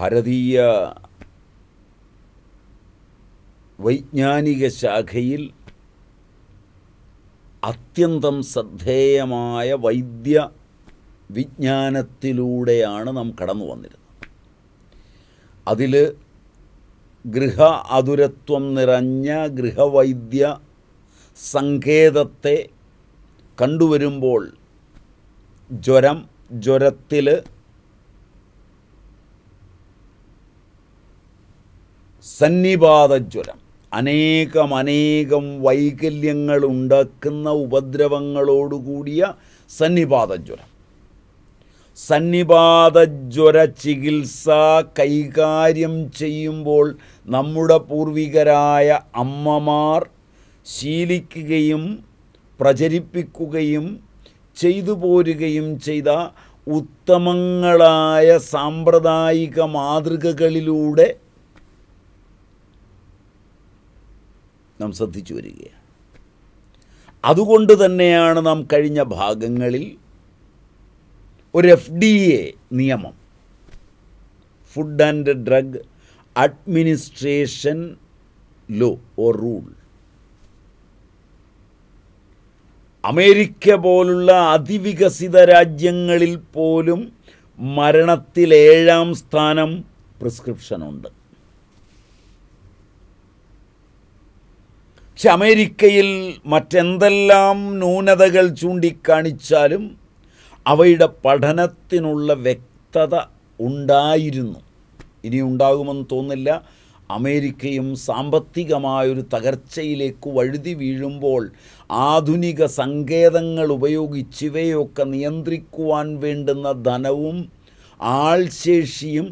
ഭാരതീയ വൈജ്ഞാനിക ശാഖയിൽ അത്യന്തം ശ്രദ്ധേയമായ വൈദ്യ വിജ്ഞാനത്തിലൂടെയാണ് നാം കടന്നു വന്നിരുന്നത് അതിൽ ഗൃഹ അതുരത്വം നിറഞ്ഞ ഗൃഹവൈദ്യ സങ്കേതത്തെ കണ്ടുവരുമ്പോൾ ജ്വരം ജ്വരത്തിൽ സന്നിപാതജ്വരം അനേകം അനേകം വൈകല്യങ്ങൾ ഉണ്ടാക്കുന്ന ഉപദ്രവങ്ങളോടുകൂടിയ സന്നിപാതജ്വരം സന്നിപാതജ്വര ചികിത്സ കൈകാര്യം ചെയ്യുമ്പോൾ നമ്മുടെ പൂർവികരായ അമ്മമാർ ശീലിക്കുകയും പ്രചരിപ്പിക്കുകയും ചെയ്തു പോരുകയും ചെയ്ത ഉത്തമങ്ങളായ സാമ്പ്രദായിക മാതൃകകളിലൂടെ നാം ശ്രദ്ധിച്ചു വരികയാണ് അതുകൊണ്ട് തന്നെയാണ് നാം കഴിഞ്ഞ ഭാഗങ്ങളിൽ ഒരു എഫ് ഡി എ നിയമം food and drug administration law or rule America പോലുള്ള അതിവികസിത രാജ്യങ്ങളിൽ പോലും മരണത്തിൽ ഏഴാം സ്ഥാനം പ്രിസ്ക്രിപ്ഷനുണ്ട് പക്ഷെ അമേരിക്കയിൽ മറ്റെന്തെല്ലാം ന്യൂനതകൾ ചൂണ്ടിക്കാണിച്ചാലും അവയുടെ പഠനത്തിനുള്ള വ്യക്തത ഉണ്ടായിരുന്നു ഇനി ഉണ്ടാകുമെന്ന് തോന്നില്ല അമേരിക്കയും സാമ്പത്തികമായൊരു തകർച്ചയിലേക്ക് വഴുതി വീഴുമ്പോൾ ആധുനിക സങ്കേതങ്ങൾ ഉപയോഗിച്ച് ഇവയൊക്കെ നിയന്ത്രിക്കുവാൻ വേണ്ടുന്ന ധനവും ആൾശേഷിയും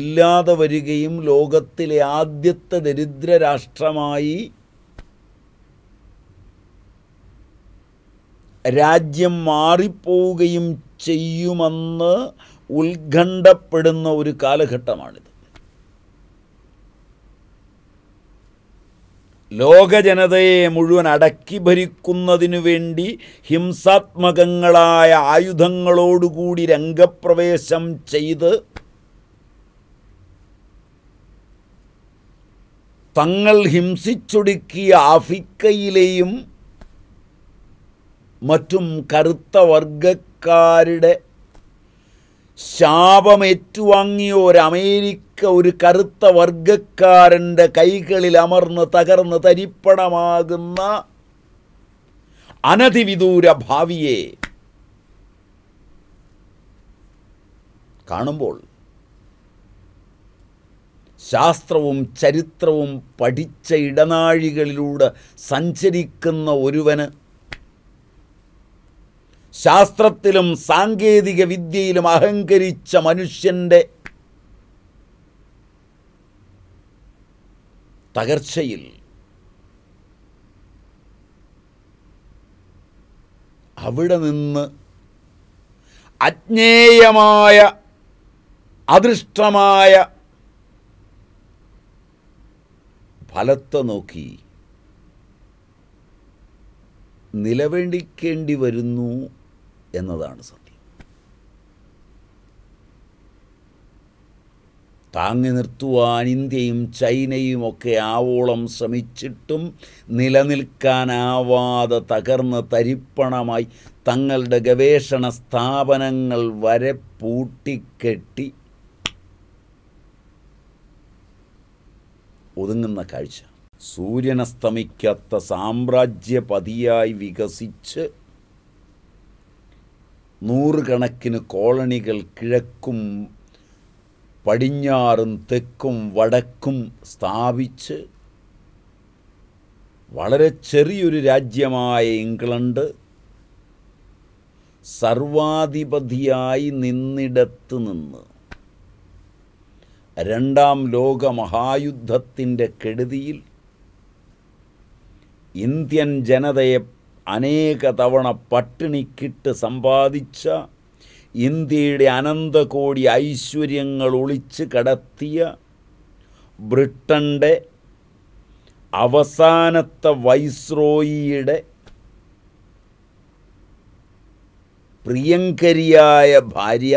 ഇല്ലാതെ വരികയും ലോകത്തിലെ ആദ്യത്തെ ദരിദ്ര രാഷ്ട്രമായി രാജ്യം മാറിപ്പോവുകയും ചെയ്യുമെന്ന് ഉത്കണ്ഠപ്പെടുന്ന ഒരു കാലഘട്ടമാണിത് ലോകജനതയെ മുഴുവൻ അടക്കി ഭരിക്കുന്നതിനു വേണ്ടി ഹിംസാത്മകങ്ങളായ ആയുധങ്ങളോടുകൂടി രംഗപ്രവേശം ചെയ്ത് തങ്ങൾ ഹിംസിച്ചൊടുക്കിയ ആഫ്രിക്കയിലെയും മറ്റും കറുത്ത വർഗക്കാരുടെ ശാപമേറ്റുവാങ്ങിയ ഒരു അമേരിക്ക ഒരു കറുത്ത വർഗക്കാരൻ്റെ കൈകളിൽ അമർന്ന് തകർന്ന് തരിപ്പണമാകുന്ന അനധിവിദൂര ഭാവിയെ കാണുമ്പോൾ ശാസ്ത്രവും ചരിത്രവും പഠിച്ച ഇടനാഴികളിലൂടെ സഞ്ചരിക്കുന്ന ഒരുവന് ശാസ്ത്രത്തിലും സാങ്കേതിക വിദ്യയിലും അഹങ്കരിച്ച മനുഷ്യൻ്റെ തകർച്ചയിൽ അവിടെ നിന്ന് അജ്ഞേയമായ അദൃഷ്ടമായ ഫലത്തെ നോക്കി നിലവേണ്ടിക്കേണ്ടി വരുന്നു എന്നതാണ് സത്യം താങ്ങി നിർത്തുവാൻ ഇന്ത്യയും ചൈനയും ഒക്കെ ആവോളം ശ്രമിച്ചിട്ടും നിലനിൽക്കാനാവാതെ തകർന്ന് തരിപ്പണമായി തങ്ങളുടെ ഗവേഷണ സ്ഥാപനങ്ങൾ വരെ പൂട്ടിക്കെട്ടി ഒതുങ്ങുന്ന കാഴ്ച സൂര്യനസ്തമിക്കാത്ത സാമ്രാജ്യപതിയായി വികസിച്ച് നൂറുകണക്കിന് കോളണികൾ കിഴക്കും പടിഞ്ഞാറും തെക്കും വടക്കും സ്ഥാപിച്ച് വളരെ ചെറിയൊരു രാജ്യമായ ഇംഗ്ലണ്ട് സർവാധിപതിയായി നിന്നിടത്ത് നിന്ന് രണ്ടാം ലോക മഹായുദ്ധത്തിൻ്റെ കെടുതിയിൽ ഇന്ത്യൻ ജനതയെ അനേക തവണ പട്ടിണിക്കിട്ട് സമ്പാദിച്ച ഇന്ത്യയുടെ അനന്തകോടി ഐശ്വര്യങ്ങൾ ഒളിച്ച് കടത്തിയ ബ്രിട്ടൻ്റെ അവസാനത്തെ വൈസ്രോയിയുടെ പ്രിയങ്കരിയായ ഭാര്യ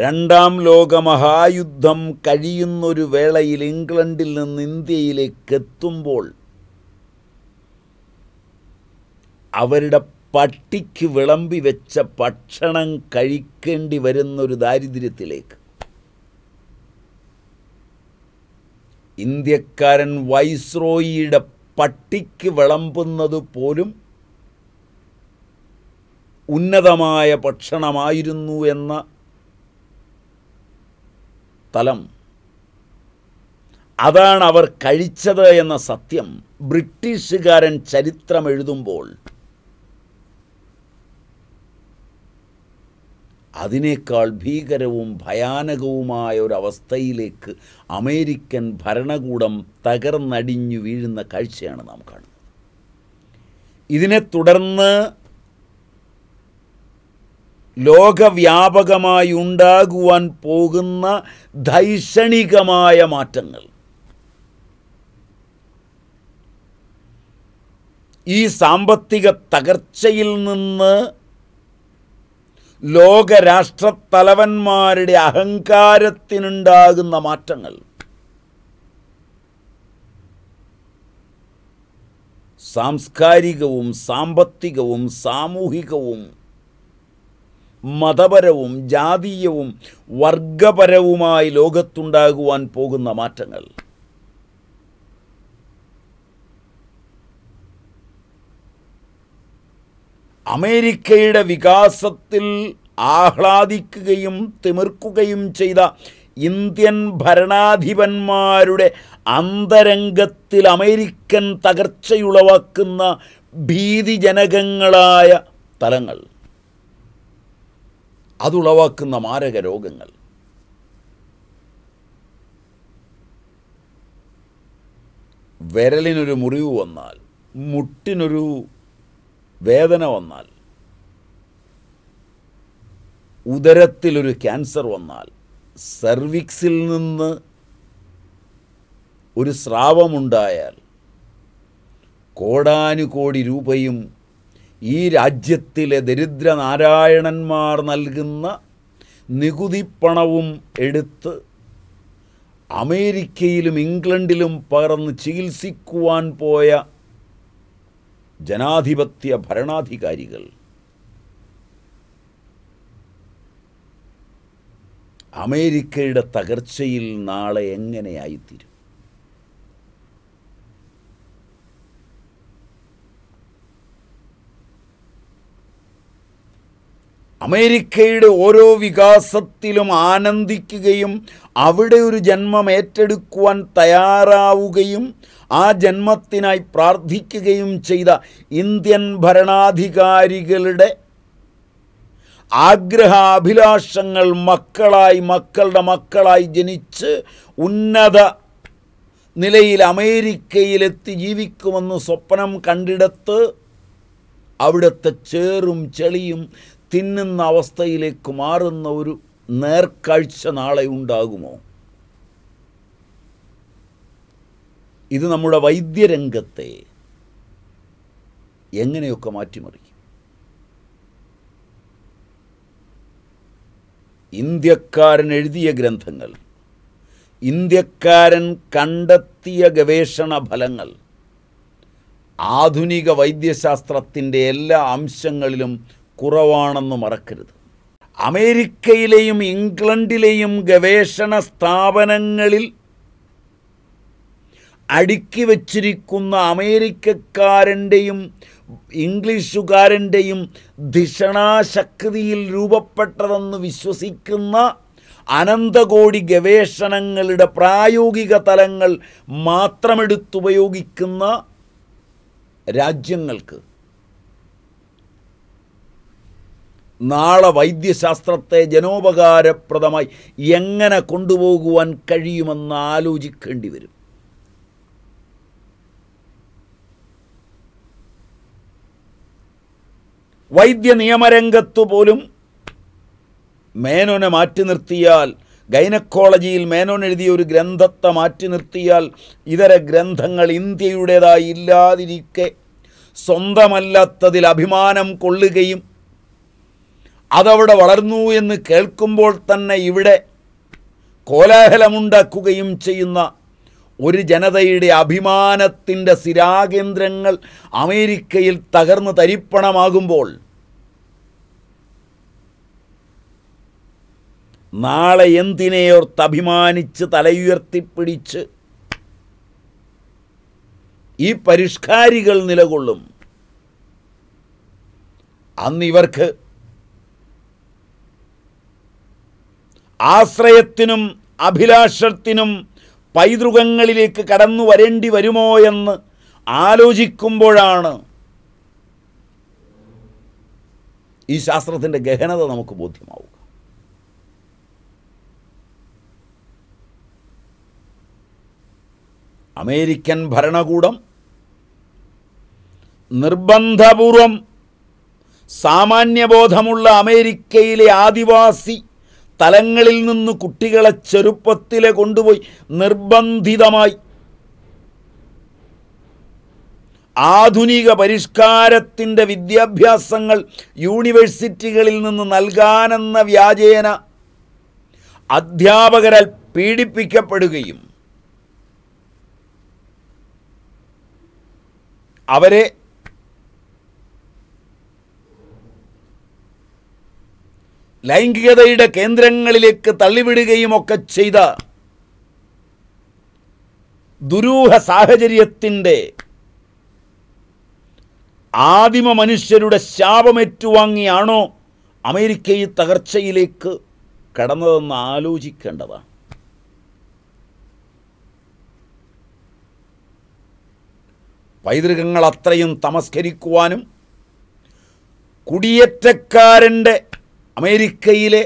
രണ്ടാം ലോകമഹായുദ്ധം കഴിയുന്നൊരു വേളയിൽ ഇംഗ്ലണ്ടിൽ നിന്ന് ഇന്ത്യയിലേക്ക് എത്തുമ്പോൾ അവരുടെ പട്ടിക്ക് വിളമ്പി വെച്ച ഭക്ഷണം കഴിക്കേണ്ടി വരുന്നൊരു ദാരിദ്ര്യത്തിലേക്ക് ഇന്ത്യക്കാരൻ വൈസ്രോയിയുടെ പട്ടിക്ക് വിളമ്പുന്നത് പോലും ഉന്നതമായ ഭക്ഷണമായിരുന്നു എന്ന സ്ഥലം അതാണ് അവർ കഴിച്ചത് എന്ന സത്യം ബ്രിട്ടീഷുകാരൻ ചരിത്രം എഴുതുമ്പോൾ അതിനേക്കാൾ ഭീകരവും ഭയാനകവുമായ ഒരവസ്ഥയിലേക്ക് അമേരിക്കൻ ഭരണകൂടം തകർന്നടിഞ്ഞു വീഴുന്ന കാഴ്ചയാണ് നാം കാണുന്നത് ഇതിനെ തുടർന്ന് ലോകവ്യാപകമായി ഉണ്ടാകുവാൻ പോകുന്ന ധൈഷണികമായ മാറ്റങ്ങൾ ഈ സാമ്പത്തിക തകർച്ചയിൽ നിന്ന് ലോകരാഷ്ട്രത്തലവന്മാരുടെ അഹങ്കാരത്തിനുണ്ടാകുന്ന മാറ്റങ്ങൾ സാംസ്കാരികവും സാമ്പത്തികവും സാമൂഹികവും മതപരവും ജാതീയവും വർഗപരവുമായി ലോകത്തുണ്ടാകുവാൻ പോകുന്ന മാറ്റങ്ങൾ അമേരിക്കയുടെ വികാസത്തിൽ ആഹ്ലാദിക്കുകയും തിമിർക്കുകയും ചെയ്ത ഇന്ത്യൻ ഭരണാധിപന്മാരുടെ അന്തരംഗത്തിൽ അമേരിക്കൻ തകർച്ചയുളവാക്കുന്ന ഭീതിജനകങ്ങളായ തലങ്ങൾ അതുളവാക്കുന്ന മാരക രോഗങ്ങൾ വിരലിനൊരു മുറിവ് വന്നാൽ മുട്ടിനൊരു വേദന വന്നാൽ ഉദരത്തിലൊരു ക്യാൻസർ വന്നാൽ സർവിക്സിൽ നിന്ന് ഒരു സ്രാവമുണ്ടായാൽ കോടാനുകോടി രൂപയും ഈ രാജ്യത്തിലെ ദരിദ്രനാരായണന്മാർ നൽകുന്ന നികുതി പണവും എടുത്ത് അമേരിക്കയിലും ഇംഗ്ലണ്ടിലും പകർന്ന് ചികിത്സിക്കുവാൻ പോയ ജനാധിപത്യ ഭരണാധികാരികൾ അമേരിക്കയുടെ തകർച്ചയിൽ നാളെ എങ്ങനെയായിത്തീരും അമേരിക്കയുടെ ഓരോ വികാസത്തിലും ആനന്ദിക്കുകയും അവിടെ ഒരു ജന്മം ഏറ്റെടുക്കുവാൻ തയ്യാറാവുകയും ആ ജന്മത്തിനായി പ്രാർത്ഥിക്കുകയും ചെയ്ത ഇന്ത്യൻ ഭരണാധികാരികളുടെ ആഗ്രഹാഭിലാഷങ്ങൾ മക്കളായി മക്കളുടെ മക്കളായി ജനിച്ച് ഉന്നത നിലയിൽ അമേരിക്കയിലെത്തി ജീവിക്കുമെന്ന് സ്വപ്നം കണ്ടിടത്ത് അവിടുത്തെ ചേറും ചെളിയും തിന്നുന്ന അവസ്ഥയിലേക്ക് മാറുന്ന ഒരു നേർക്കാഴ്ച നാളെ ഉണ്ടാകുമോ ഇത് നമ്മുടെ വൈദ്യരംഗത്തെ എങ്ങനെയൊക്കെ മാറ്റിമറിക്കും ഇന്ത്യക്കാരൻ എഴുതിയ ഗ്രന്ഥങ്ങൾ ഇന്ത്യക്കാരൻ കണ്ടെത്തിയ ഗവേഷണ ഫലങ്ങൾ ആധുനിക വൈദ്യശാസ്ത്രത്തിൻ്റെ എല്ലാ അംശങ്ങളിലും കുറവാണെന്ന് മറക്കരുത് അമേരിക്കയിലെയും ഇംഗ്ലണ്ടിലെയും ഗവേഷണ സ്ഥാപനങ്ങളിൽ അടുക്കി വച്ചിരിക്കുന്ന അമേരിക്കക്കാരൻ്റെയും ഇംഗ്ലീഷുകാരൻ്റെയും ധിഷണാശക്തിയിൽ രൂപപ്പെട്ടതെന്ന് വിശ്വസിക്കുന്ന അനന്തകോടി ഗവേഷണങ്ങളുടെ പ്രായോഗിക തലങ്ങൾ മാത്രമെടുത്തുപയോഗിക്കുന്ന രാജ്യങ്ങൾക്ക് നാളെ വൈദ്യശാസ്ത്രത്തെ ജനോപകാരപ്രദമായി എങ്ങനെ കൊണ്ടുപോകുവാൻ കഴിയുമെന്ന് ആലോചിക്കേണ്ടി വരും വൈദ്യ നിയമരംഗത്തു പോലും മേനോനെ മാറ്റി നിർത്തിയാൽ ഗൈനക്കോളജിയിൽ മേനോൻ എഴുതിയ ഒരു ഗ്രന്ഥത്തെ മാറ്റി നിർത്തിയാൽ ഇതര ഗ്രന്ഥങ്ങൾ ഇന്ത്യയുടേതായി ഇല്ലാതിരിക്കെ സ്വന്തമല്ലാത്തതിൽ അഭിമാനം കൊള്ളുകയും അതവിടെ വളർന്നു എന്ന് കേൾക്കുമ്പോൾ തന്നെ ഇവിടെ കോലാഹലമുണ്ടാക്കുകയും ചെയ്യുന്ന ഒരു ജനതയുടെ അഭിമാനത്തിൻ്റെ സ്ഥിരാകേന്ദ്രങ്ങൾ അമേരിക്കയിൽ തകർന്ന് തരിപ്പണമാകുമ്പോൾ നാളെ എന്തിനെയോർത്ത് അഭിമാനിച്ച് തലയുയർത്തിപ്പിടിച്ച് ഈ പരിഷ്കാരികൾ നിലകൊള്ളും ഇവർക്ക് ആശ്രയത്തിനും അഭിലാഷത്തിനും പൈതൃകങ്ങളിലേക്ക് കടന്നു വരേണ്ടി വരുമോ എന്ന് ആലോചിക്കുമ്പോഴാണ് ഈ ശാസ്ത്രത്തിൻ്റെ ഗഹനത നമുക്ക് ബോധ്യമാവുക അമേരിക്കൻ ഭരണകൂടം നിർബന്ധപൂർവം സാമാന്യബോധമുള്ള അമേരിക്കയിലെ ആദിവാസി തലങ്ങളിൽ നിന്ന് കുട്ടികളെ ചെറുപ്പത്തിലെ കൊണ്ടുപോയി നിർബന്ധിതമായി ആധുനിക പരിഷ്കാരത്തിൻ്റെ വിദ്യാഭ്യാസങ്ങൾ യൂണിവേഴ്സിറ്റികളിൽ നിന്ന് നൽകാനെന്ന വ്യാജേന അധ്യാപകരാൽ പീഡിപ്പിക്കപ്പെടുകയും അവരെ ലൈംഗികതയുടെ കേന്ദ്രങ്ങളിലേക്ക് തള്ളിവിടുകയും ഒക്കെ ചെയ്ത ദുരൂഹ സാഹചര്യത്തിൻ്റെ ആദിമ മനുഷ്യരുടെ ശാപമേറ്റുവാങ്ങിയാണോ അമേരിക്ക ഈ തകർച്ചയിലേക്ക് കടന്നതെന്ന് ആലോചിക്കേണ്ടതാണ് പൈതൃകങ്ങൾ അത്രയും തമസ്കരിക്കുവാനും കുടിയേറ്റക്കാരൻ്റെ അമേരിക്കയിലെ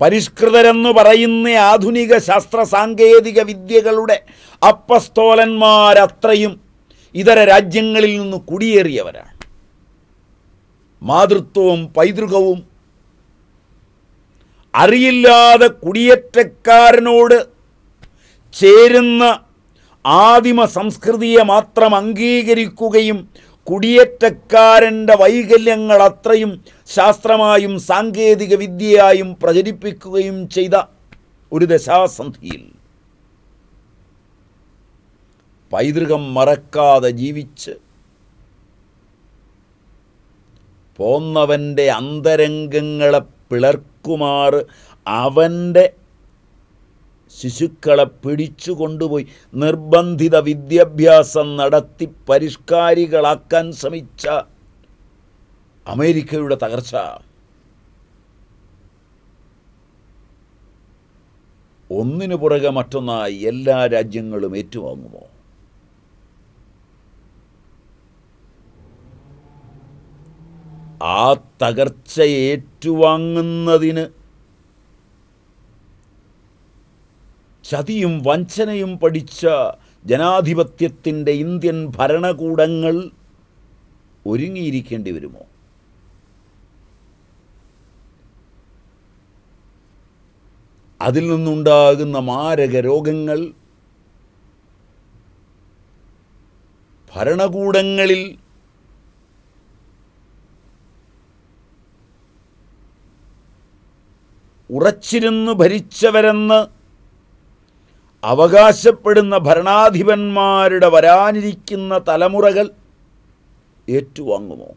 പരിഷ്കൃതരെന്ന് പറയുന്ന ആധുനിക ശാസ്ത്ര സാങ്കേതിക വിദ്യകളുടെ അപ്പസ്തോലന്മാരത്രയും ഇതര രാജ്യങ്ങളിൽ നിന്ന് കുടിയേറിയവരാണ് മാതൃത്വവും പൈതൃകവും അറിയില്ലാതെ കുടിയേറ്റക്കാരനോട് ചേരുന്ന ആദിമ സംസ്കൃതിയെ മാത്രം അംഗീകരിക്കുകയും കുടിയേറ്റക്കാരൻ്റെ വൈകല്യങ്ങൾ അത്രയും ശാസ്ത്രമായും സാങ്കേതിക വിദ്യയായും പ്രചരിപ്പിക്കുകയും ചെയ്ത ഒരു ദശാസന്ധിയിൽ പൈതൃകം മറക്കാതെ ജീവിച്ച് പോന്നവൻ്റെ അന്തരംഗങ്ങളെ പിളർക്കുമാറ് അവൻ്റെ ശിശുക്കളെ പിടിച്ചു കൊണ്ടുപോയി നിർബന്ധിത വിദ്യാഭ്യാസം നടത്തി പരിഷ്കാരികളാക്കാൻ ശ്രമിച്ച അമേരിക്കയുടെ തകർച്ച ഒന്നിനു പുറകെ മറ്റൊന്നായി എല്ലാ രാജ്യങ്ങളും ഏറ്റുവാങ്ങുമോ ആ തകർച്ച ഏറ്റുവാങ്ങുന്നതിന് ചതിയും വഞ്ചനയും പഠിച്ച ജനാധിപത്യത്തിൻ്റെ ഇന്ത്യൻ ഭരണകൂടങ്ങൾ ഒരുങ്ങിയിരിക്കേണ്ടി വരുമോ അതിൽ നിന്നുണ്ടാകുന്ന മാരക രോഗങ്ങൾ ഭരണകൂടങ്ങളിൽ ഉറച്ചിരുന്നു ഭരിച്ചവരെന്ന് അവകാശപ്പെടുന്ന ഭരണാധിപന്മാരുടെ വരാനിരിക്കുന്ന തലമുറകൾ ഏറ്റുവാങ്ങുമോ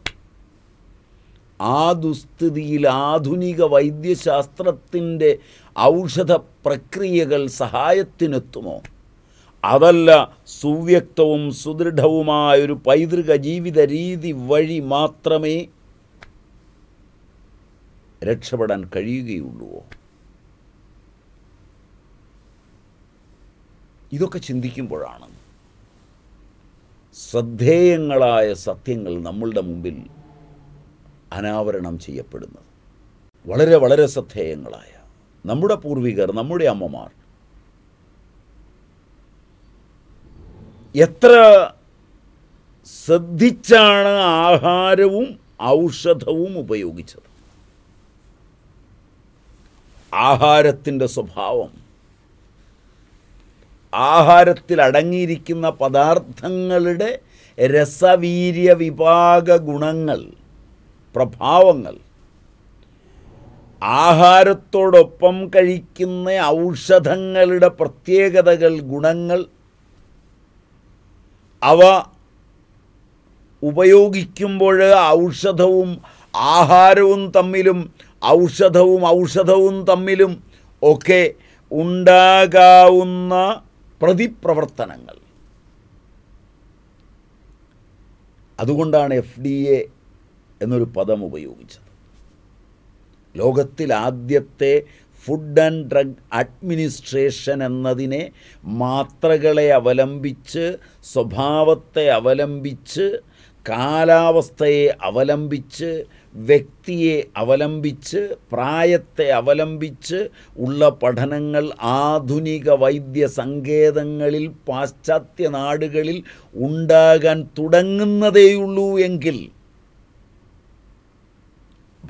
ആ ദുസ്ഥിതിയിൽ ആധുനിക വൈദ്യശാസ്ത്രത്തിൻ്റെ ഔഷധ പ്രക്രിയകൾ സഹായത്തിനെത്തുമോ അതല്ല സുവ്യക്തവും സുദൃഢവുമായൊരു പൈതൃക ജീവിത രീതി വഴി മാത്രമേ രക്ഷപ്പെടാൻ കഴിയുകയുള്ളൂ ഇതൊക്കെ ചിന്തിക്കുമ്പോഴാണ് ശ്രദ്ധേയങ്ങളായ സത്യങ്ങൾ നമ്മളുടെ മുമ്പിൽ അനാവരണം ചെയ്യപ്പെടുന്നത് വളരെ വളരെ ശ്രദ്ധേയങ്ങളായ നമ്മുടെ പൂർവികർ നമ്മുടെ അമ്മമാർ എത്ര ശ്രദ്ധിച്ചാണ് ആഹാരവും ഔഷധവും ഉപയോഗിച്ചത് ആഹാരത്തിൻ്റെ സ്വഭാവം ആഹാരത്തിൽ അടങ്ങിയിരിക്കുന്ന പദാർത്ഥങ്ങളുടെ രസവീര്യ വിഭാഗ ഗുണങ്ങൾ പ്രഭാവങ്ങൾ ആഹാരത്തോടൊപ്പം കഴിക്കുന്ന ഔഷധങ്ങളുടെ പ്രത്യേകതകൾ ഗുണങ്ങൾ അവ ഉപയോഗിക്കുമ്പോൾ ഔഷധവും ആഹാരവും തമ്മിലും ഔഷധവും ഔഷധവും തമ്മിലും ഒക്കെ ഉണ്ടാകാവുന്ന പ്രതിപ്രവർത്തനങ്ങൾ അതുകൊണ്ടാണ് എഫ് ഡി എ എന്നൊരു പദം ഉപയോഗിച്ചത് ലോകത്തിൽ ആദ്യത്തെ ഫുഡ് ആൻഡ് ഡ്രഗ് അഡ്മിനിസ്ട്രേഷൻ എന്നതിനെ മാത്രകളെ അവലംബിച്ച് സ്വഭാവത്തെ അവലംബിച്ച് കാലാവസ്ഥയെ അവലംബിച്ച് വ്യക്തിയെ അവലംബിച്ച് പ്രായത്തെ അവലംബിച്ച് ഉള്ള പഠനങ്ങൾ ആധുനിക വൈദ്യ സങ്കേതങ്ങളിൽ പാശ്ചാത്യ നാടുകളിൽ ഉണ്ടാകാൻ തുടങ്ങുന്നതേയുള്ളൂ എങ്കിൽ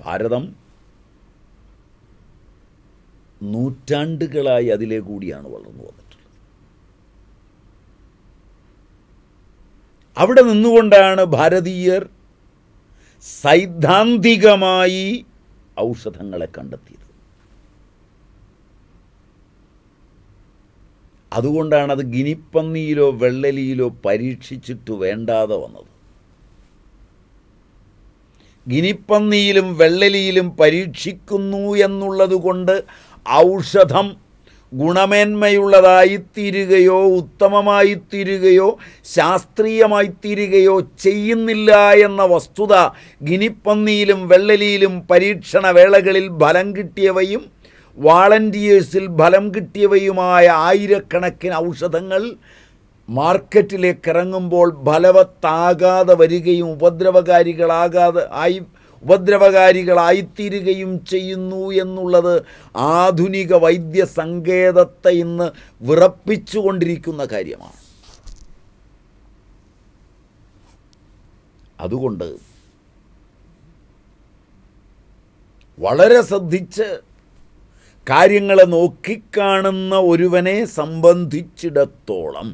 ഭാരതം നൂറ്റാണ്ടുകളായി അതിലെ കൂടിയാണ് വളർന്നു വന്നിട്ടുള്ളത് അവിടെ നിന്നുകൊണ്ടാണ് ഭാരതീയർ സൈദ്ധാന്തികമായി ഔഷധങ്ങളെ കണ്ടെത്തിയത് അതുകൊണ്ടാണ് അത് ഗിനിപ്പന്നിയിലോ വെള്ളലിയിലോ പരീക്ഷിച്ചിട്ട് വേണ്ടാതെ വന്നത് ഗിനിപ്പന്നിയിലും വെള്ളലിയിലും പരീക്ഷിക്കുന്നു എന്നുള്ളത് കൊണ്ട് ഔഷധം ഗുണമേന്മയുള്ളതായിത്തീരുകയോ ശാസ്ത്രീയമായി തീരുകയോ ചെയ്യുന്നില്ല എന്ന വസ്തുത ഗിനിപ്പന്നിയിലും വെള്ളലിയിലും പരീക്ഷണ വേളകളിൽ ഫലം കിട്ടിയവയും വാളണ്ടിയേഴ്സിൽ ഫലം കിട്ടിയവയുമായ ആയിരക്കണക്കിന് ഔഷധങ്ങൾ മാർക്കറ്റിലേക്ക് ഇറങ്ങുമ്പോൾ ഫലവത്താകാതെ വരികയും ഉപദ്രവകാരികളാകാതെ ആയി ഉപദ്രവകാരികളായിത്തീരുകയും ചെയ്യുന്നു എന്നുള്ളത് ആധുനിക വൈദ്യ സങ്കേതത്തെ ഇന്ന് വിറപ്പിച്ചുകൊണ്ടിരിക്കുന്ന കാര്യമാണ് അതുകൊണ്ട് വളരെ ശ്രദ്ധിച്ച് കാര്യങ്ങളെ നോക്കിക്കാണുന്ന ഒരുവനെ സംബന്ധിച്ചിടത്തോളം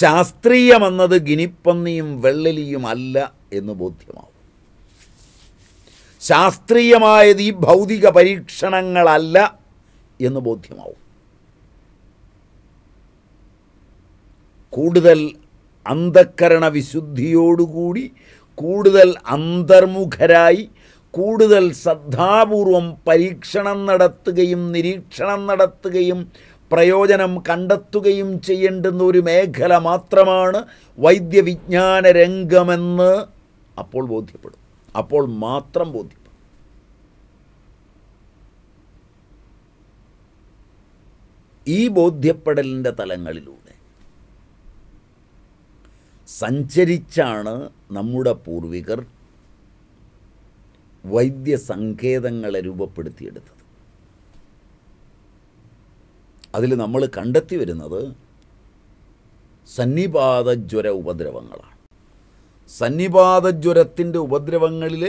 ശാസ്ത്രീയമെന്നത് ഗിനിപ്പന്നിയും വെള്ളലിയും അല്ല എന്ന് ബോധ്യമാവും ശാസ്ത്രീയമായത് ഈ ഭൗതിക പരീക്ഷണങ്ങളല്ല എന്ന് ബോധ്യമാവും കൂടുതൽ അന്ധക്കരണ വിശുദ്ധിയോടുകൂടി കൂടുതൽ അന്തർമുഖരായി കൂടുതൽ ശ്രദ്ധാപൂർവം പരീക്ഷണം നടത്തുകയും നിരീക്ഷണം നടത്തുകയും പ്രയോജനം കണ്ടെത്തുകയും ചെയ്യേണ്ടുന്ന ഒരു മേഖല മാത്രമാണ് വൈദ്യവിജ്ഞാന രംഗമെന്ന് അപ്പോൾ ബോധ്യപ്പെടും അപ്പോൾ മാത്രം ബോധ്യപ്പെടും ഈ ബോധ്യപ്പെടലിൻ്റെ തലങ്ങളിലൂടെ സഞ്ചരിച്ചാണ് നമ്മുടെ പൂർവികർ വൈദ്യസങ്കേതങ്ങളെ രൂപപ്പെടുത്തിയെടുത്തത് അതിൽ നമ്മൾ കണ്ടെത്തി വരുന്നത് സന്നിപാതജ്വര ഉപദ്രവങ്ങളാണ് സന്നിപാതജ്വരത്തിൻ്റെ ഉപദ്രവങ്ങളിൽ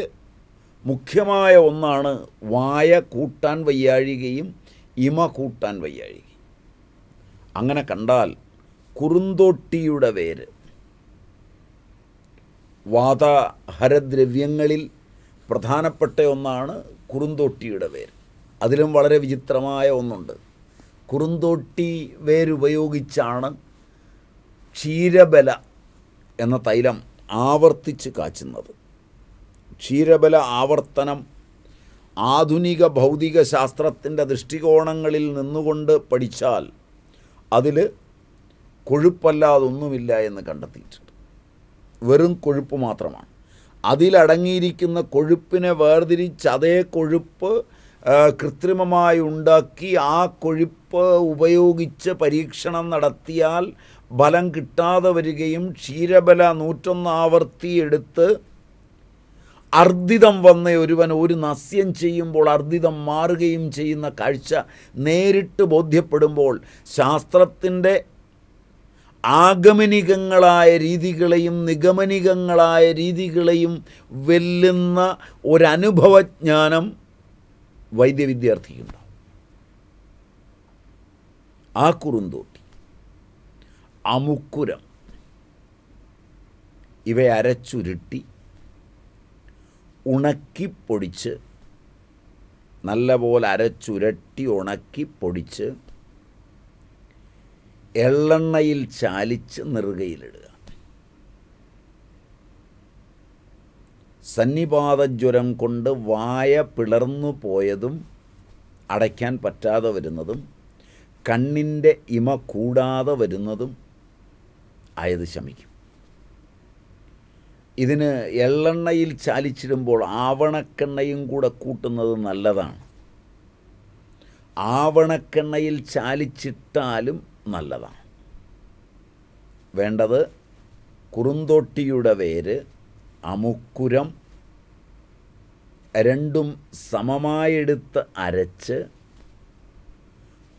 മുഖ്യമായ ഒന്നാണ് വായ കൂട്ടാൻ വയ്യാഴികയും ഇമ കൂട്ടാൻ വയ്യാഴികയും അങ്ങനെ കണ്ടാൽ കുറുന്തോട്ടിയുടെ വേര് വാതാഹരദ്രവ്യങ്ങളിൽ പ്രധാനപ്പെട്ട ഒന്നാണ് കുറുന്തോട്ടിയുടെ വേര് അതിലും വളരെ വിചിത്രമായ ഒന്നുണ്ട് കുറുന്തോട്ടി വേരുപയോഗിച്ചാണ് ക്ഷീരബല എന്ന തൈലം ആവർത്തിച്ച് കാച്ചുന്നത് ക്ഷീരബല ആവർത്തനം ആധുനിക ഭൗതിക ശാസ്ത്രത്തിൻ്റെ ദൃഷ്ടികോണങ്ങളിൽ നിന്നുകൊണ്ട് പഠിച്ചാൽ അതിൽ കൊഴുപ്പല്ലാതൊന്നുമില്ല എന്ന് കണ്ടെത്തിയിട്ടുണ്ട് വെറും കൊഴുപ്പ് മാത്രമാണ് അതിലടങ്ങിയിരിക്കുന്ന കൊഴുപ്പിനെ വേർതിരിച്ച് അതേ കൊഴുപ്പ് കൃത്രിമമായി ഉണ്ടാക്കി ആ കൊഴുപ്പ് ഉപയോഗിച്ച് പരീക്ഷണം നടത്തിയാൽ ബലം കിട്ടാതെ വരികയും ക്ഷീരബല നൂറ്റൊന്ന് ആവർത്തി എടുത്ത് അർദ്ദിതം വന്ന ഒരുവൻ ഒരു നസ്യം ചെയ്യുമ്പോൾ അർദ്ദിതം മാറുകയും ചെയ്യുന്ന കാഴ്ച നേരിട്ട് ബോധ്യപ്പെടുമ്പോൾ ശാസ്ത്രത്തിൻ്റെ ആഗമനികങ്ങളായ രീതികളെയും നിഗമനികങ്ങളായ രീതികളെയും വെല്ലുന്ന ഒരനുഭവജ്ഞാനം വൈദ്യവിദ്യാർത്ഥിക്കുണ്ടാവും ആ കുറുന്തൂർ അമുക്കുരം ഇവയരച്ചുരുട്ടി ഉണക്കിപ്പൊടിച്ച് നല്ലപോലെ അരച്ചുരട്ടി ഉണക്കി പൊടിച്ച് എള്ളെണ്ണയിൽ ചാലിച്ച് നെറുകയിലിടുക സന്നിപാതജ്വരം കൊണ്ട് വായ പിളർന്നു പോയതും അടയ്ക്കാൻ പറ്റാതെ വരുന്നതും കണ്ണിൻ്റെ ഇമ കൂടാതെ വരുന്നതും ആയത് ശമിക്കും ഇതിന് എള്ളെണ്ണയിൽ ചാലിച്ചിടുമ്പോൾ ആവണക്കെണ്ണയും കൂടെ കൂട്ടുന്നത് നല്ലതാണ് ആവണക്കെണ്ണയിൽ ചാലിച്ചിട്ടാലും നല്ലതാണ് വേണ്ടത് കുറുന്തൊട്ടിയുടെ വേര് അമുക്കുരം രണ്ടും സമമായെടുത്ത് അരച്ച്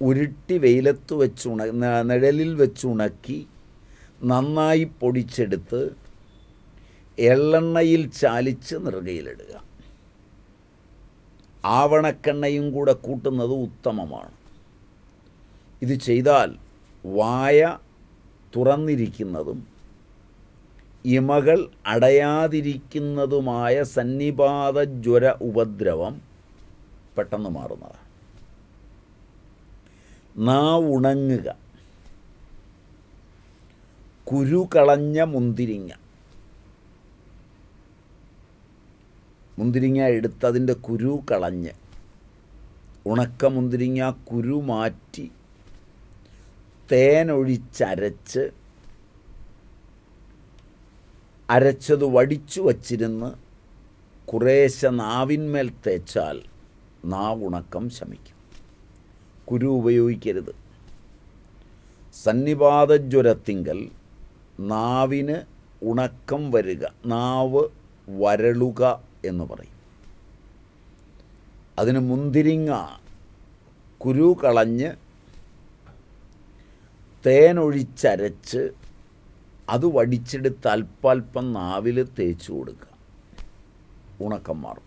ഉരുട്ടി വെയിലത്ത് വെച്ചുണ നിഴലിൽ വെച്ചുണക്കി നന്നായി പൊടിച്ചെടുത്ത് എള്ളെണ്ണയിൽ ചാലിച്ച് നിറുകയിലിടുക ആവണക്കെണ്ണയും കൂടെ കൂട്ടുന്നത് ഉത്തമമാണ് ഇത് ചെയ്താൽ വായ തുറന്നിരിക്കുന്നതും ഇമകൾ അടയാതിരിക്കുന്നതുമായ സന്നിപാത ജ്വര ഉപദ്രവം പെട്ടെന്ന് മാറുന്നതാണ് നാവുണങ്ങുക കുരു കളഞ്ഞ മുന്തിരിങ്ങ മുന്തിരിങ്ങ എടുത്തതിൻ്റെ കുരു കളഞ്ഞ് ഉണക്ക മുന്തിരിങ്ങ കുരു മാറ്റി തേനൊഴിച്ചരച്ച് അരച്ചത് വടിച്ചു വച്ചിരുന്ന് കുറേശ്ശെ നാവിന്മേൽ തേച്ചാൽ നാവുണക്കം ശമിക്കും കുരു ഉപയോഗിക്കരുത് സന്നിപാതജ്വരത്തിങ്കൽ നാവിന് ഉണക്കം വരിക നാവ് വരളുക എന്ന് പറയും അതിന് മുന്തിരിങ്ങ കുരു കളഞ്ഞ് തേനൊഴിച്ചരച്ച് അത് വടിച്ചെടുത്ത് അല്പാൽപ്പം നാവിൽ തേച്ചു കൊടുക്കുക ഉണക്കം മാറും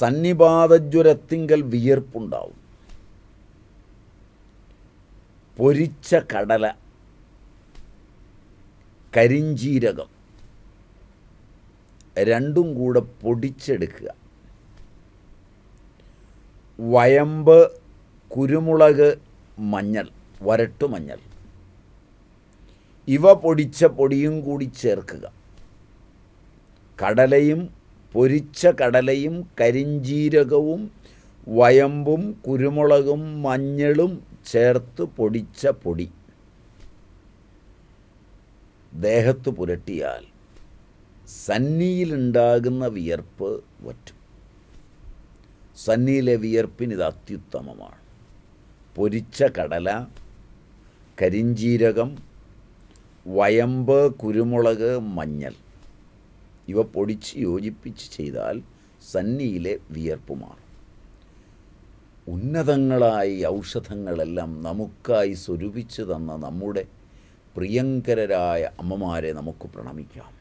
സന്നിപാതജ്വരത്തിങ്കൽ വിയർപ്പുണ്ടാവും പൊരിച്ച കടല കരിഞ്ജീരകം രണ്ടും കൂടെ പൊടിച്ചെടുക്കുക വയമ്പ് കുരുമുളക് മഞ്ഞൾ വരട്ടു മഞ്ഞൾ ഇവ പൊടിച്ച പൊടിയും കൂടി ചേർക്കുക കടലയും പൊരിച്ച കടലയും കരിഞ്ജീരകവും വയമ്പും കുരുമുളകും മഞ്ഞളും ചേർത്ത് പൊടിച്ച പൊടി ദേഹത്ത് പുരട്ടിയാൽ സന്നിയിലുണ്ടാകുന്ന വിയർപ്പ് വറ്റും സന്നിയിലെ വിയർപ്പിന് ഇത് അത്യുത്തമമാണ് പൊരിച്ച കടല കരിഞ്ചീരകം വയമ്പ് കുരുമുളക് മഞ്ഞൾ ഇവ പൊടിച്ച് യോജിപ്പിച്ച് ചെയ്താൽ സന്നിയിലെ വിയർപ്പ് മാറും ഉന്നതങ്ങളായി ഔഷധങ്ങളെല്ലാം നമുക്കായി സ്വരൂപിച്ച് തന്ന നമ്മുടെ പ്രിയങ്കരരായ അമ്മമാരെ നമുക്ക് പ്രണമിക്കാം